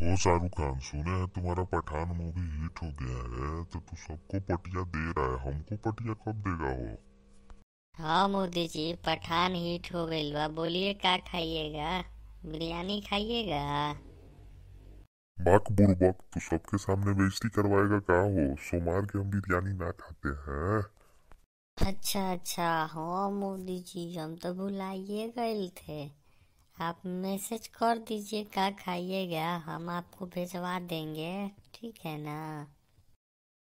हो शाहरुख खान सुने है तुम्हारा पठान मूवी हिट हो गया है तो तू सबको पटिया दे रहा है हमको पटिया कब देगा वो हाँ मोदी जी पठान हिट हो गई बोलिए क्या खाइएगा बिरयानी खाइएगा बक बुर बक तू सबके सामने बेइज्जती करवाएगा क्या हो सोमवार के हम बिरयानी ना खाते हैं अच्छा अच्छा हाँ मोदी जी हम तो भुलाइए गए थे आप मैसेज कर दीजिए क्या खाइएगा हम आपको भिजवा देंगे ठीक है ना